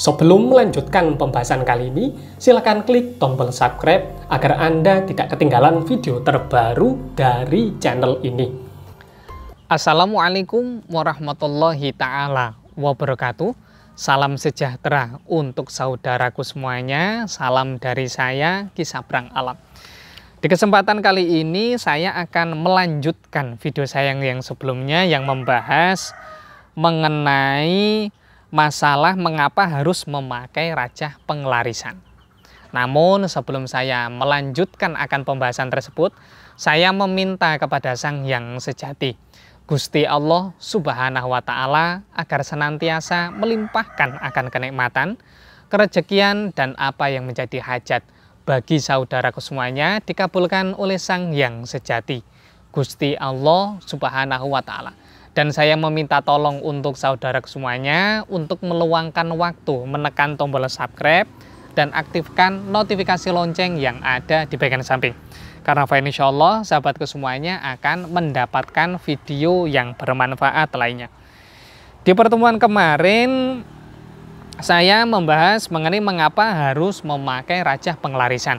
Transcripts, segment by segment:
Sebelum melanjutkan pembahasan kali ini, silakan klik tombol subscribe agar Anda tidak ketinggalan video terbaru dari channel ini. Assalamualaikum warahmatullahi taala wabarakatuh. Salam sejahtera untuk saudaraku semuanya. Salam dari saya Kisah Perang Alam. Di kesempatan kali ini saya akan melanjutkan video saya yang sebelumnya yang membahas mengenai masalah mengapa harus memakai raja penglarisan. Namun sebelum saya melanjutkan akan pembahasan tersebut, saya meminta kepada Sang Yang Sejati, Gusti Allah Subhanahu wa taala agar senantiasa melimpahkan akan kenikmatan, kerejekian dan apa yang menjadi hajat bagi saudara semuanya dikabulkan oleh Sang Yang Sejati. Gusti Allah Subhanahu wa taala dan saya meminta tolong untuk saudara semuanya untuk meluangkan waktu menekan tombol subscribe dan aktifkan notifikasi lonceng yang ada di bagian samping. Karena insya Allah sahabatku semuanya akan mendapatkan video yang bermanfaat lainnya. Di pertemuan kemarin saya membahas mengenai mengapa harus memakai rajah penglarisan.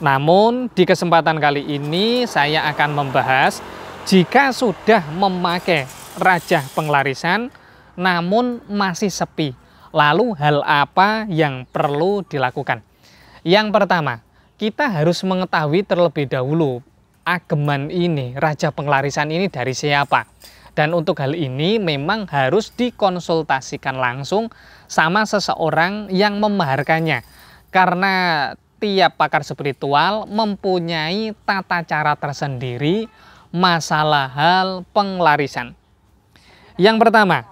Namun di kesempatan kali ini saya akan membahas jika sudah memakai Raja Penglarisan namun masih sepi. Lalu hal apa yang perlu dilakukan? Yang pertama, kita harus mengetahui terlebih dahulu ageman ini, Raja Penglarisan ini dari siapa. Dan untuk hal ini memang harus dikonsultasikan langsung sama seseorang yang memaharkannya. Karena tiap pakar spiritual mempunyai tata cara tersendiri masalah hal penglarisan. Yang pertama,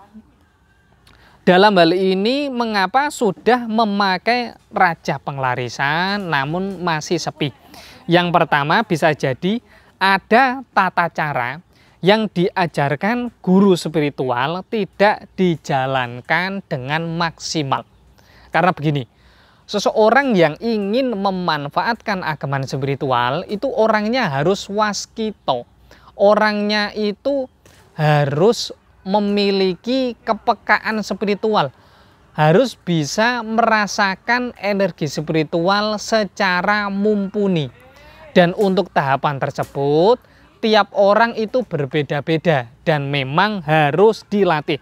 dalam hal ini mengapa sudah memakai raja penglarisan namun masih sepi? Yang pertama bisa jadi ada tata cara yang diajarkan guru spiritual tidak dijalankan dengan maksimal. Karena begini, seseorang yang ingin memanfaatkan agama spiritual itu orangnya harus waskito. Orangnya itu harus memiliki kepekaan spiritual harus bisa merasakan energi spiritual secara mumpuni. Dan untuk tahapan tersebut, tiap orang itu berbeda-beda dan memang harus dilatih.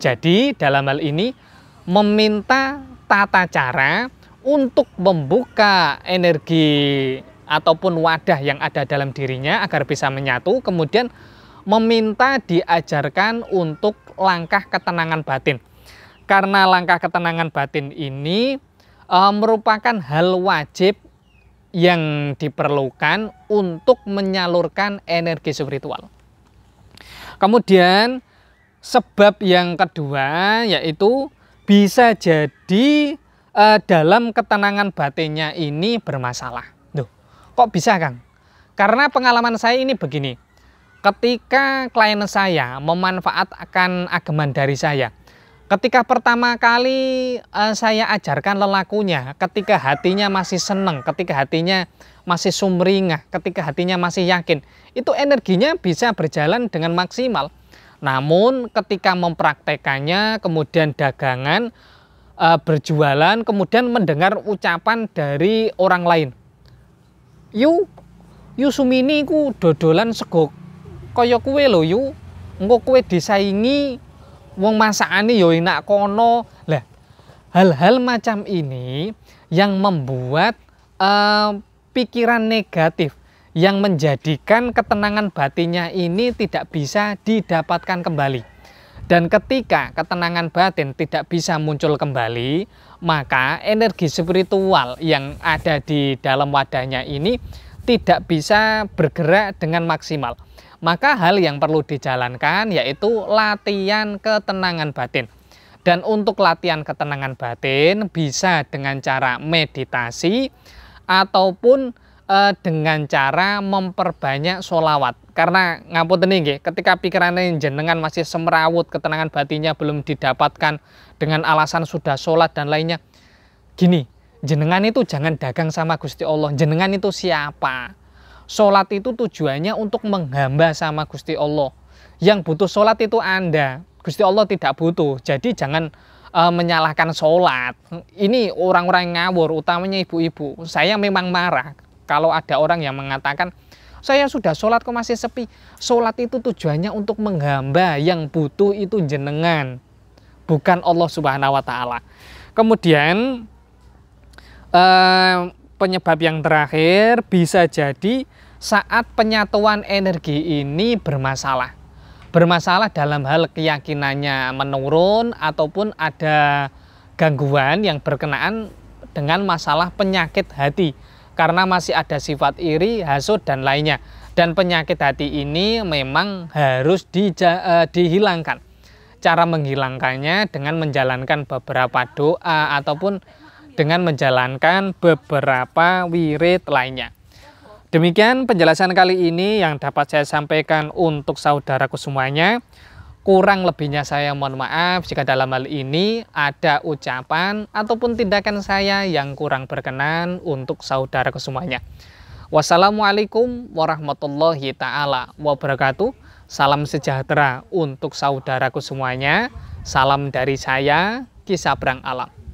Jadi, dalam hal ini meminta tata cara untuk membuka energi ataupun wadah yang ada dalam dirinya agar bisa menyatu, kemudian meminta diajarkan untuk langkah ketenangan batin. Karena langkah ketenangan batin ini e, merupakan hal wajib yang diperlukan untuk menyalurkan energi spiritual. Kemudian sebab yang kedua yaitu bisa jadi e, dalam ketenangan batinnya ini bermasalah. Duh, kok bisa Kang? Karena pengalaman saya ini begini ketika klien saya memanfaatkan ageman dari saya, ketika pertama kali uh, saya ajarkan lelakunya, ketika hatinya masih seneng, ketika hatinya masih sumringah, ketika hatinya masih yakin, itu energinya bisa berjalan dengan maksimal. Namun ketika mempraktekannya, kemudian dagangan, uh, berjualan, kemudian mendengar ucapan dari orang lain. yuk Yusumini ku dodolan sego kaya kue lho yu. Engko kue disaingi wong masakane yo, ya enak kono. Lah, hal-hal macam ini yang membuat uh, pikiran negatif yang menjadikan ketenangan batinnya ini tidak bisa didapatkan kembali. Dan ketika ketenangan batin tidak bisa muncul kembali, maka energi spiritual yang ada di dalam wadahnya ini tidak bisa bergerak dengan maksimal. Maka hal yang perlu dijalankan yaitu latihan ketenangan batin. Dan untuk latihan ketenangan batin bisa dengan cara meditasi ataupun eh, dengan cara memperbanyak sholawat. Karena ngapun teninggi, ketika pikirannya jenengan masih semerawut, ketenangan batinnya belum didapatkan dengan alasan sudah sholat dan lainnya. Gini, jenengan itu jangan dagang sama Gusti Allah. Jenengan itu siapa? Sholat itu tujuannya untuk menghamba sama Gusti Allah. Yang butuh sholat itu Anda. Gusti Allah tidak butuh. Jadi jangan e, menyalahkan sholat. Ini orang-orang yang ngawur, utamanya ibu-ibu. Saya memang marah kalau ada orang yang mengatakan, saya sudah sholat kok masih sepi. Sholat itu tujuannya untuk menghamba yang butuh itu jenengan. Bukan Allah subhanahu wa ta'ala. Kemudian eh, penyebab yang terakhir bisa jadi saat penyatuan energi ini bermasalah. Bermasalah dalam hal keyakinannya menurun ataupun ada gangguan yang berkenaan dengan masalah penyakit hati karena masih ada sifat iri, hasut dan lainnya. Dan penyakit hati ini memang harus di, uh, eh, dihilangkan. Cara menghilangkannya dengan menjalankan beberapa doa ataupun dengan menjalankan beberapa wirid lainnya. Demikian penjelasan kali ini yang dapat saya sampaikan untuk saudaraku semuanya. Kurang lebihnya saya mohon maaf jika dalam hal ini ada ucapan ataupun tindakan saya yang kurang berkenan untuk saudaraku semuanya. Wassalamualaikum warahmatullahi taala wabarakatuh. Salam sejahtera untuk saudaraku semuanya. Salam dari saya, kisabrang Alam.